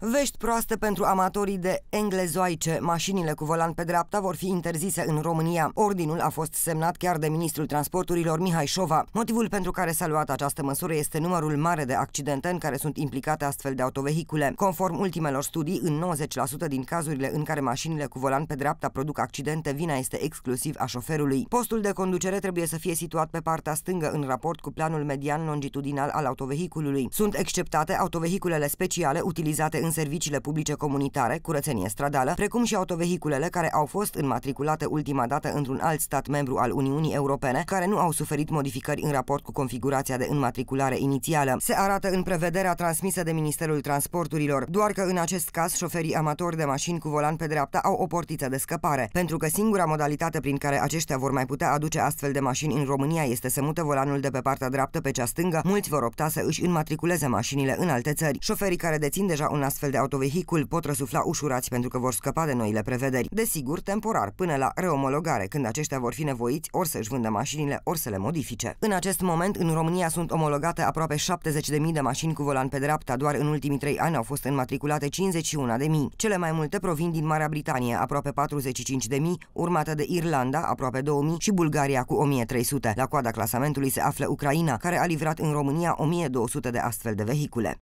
Vești proaste pentru amatorii de englezoice. Mașinile cu volan pe dreapta vor fi interzise în România. Ordinul a fost semnat chiar de ministrul transporturilor Mihai Șova. Motivul pentru care s-a luat această măsură este numărul mare de accidente în care sunt implicate astfel de autovehicule. Conform ultimelor studii, în 90% din cazurile în care mașinile cu volan pe dreapta produc accidente, vina este exclusiv a șoferului. Postul de conducere trebuie să fie situat pe partea stângă în raport cu planul median longitudinal al autovehiculului. Sunt exceptate autovehiculele speciale utilizate în în serviciile publice comunitare, curățenie stradală, precum și autovehiculele care au fost înmatriculate ultima dată într-un alt stat membru al Uniunii Europene, care nu au suferit modificări în raport cu configurația de înmatriculare inițială. Se arată în prevederea transmisă de Ministerul Transporturilor, doar că în acest caz șoferii amatori de mașini cu volan pe dreapta au o portiță de scăpare, pentru că singura modalitate prin care aceștia vor mai putea aduce astfel de mașini în România este să mută volanul de pe partea dreaptă pe cea stângă, mulți vor opta să își înmatriculeze mașinile în alte țări. Șoferii care dețin deja un astfel astfel de autovehicul pot răsufla ușurați pentru că vor scăpa de noile prevederi. Desigur, temporar, până la reomologare, când aceștia vor fi nevoiți ori să-și vândă mașinile, ori să le modifice. În acest moment, în România sunt omologate aproape 70.000 de mașini cu volan pe dreapta, doar în ultimii trei ani au fost înmatriculate 51.000. Cele mai multe provin din Marea Britanie, aproape 45.000, urmată de Irlanda, aproape 2.000 și Bulgaria cu 1.300. La coada clasamentului se află Ucraina, care a livrat în România 1.200 de astfel de vehicule.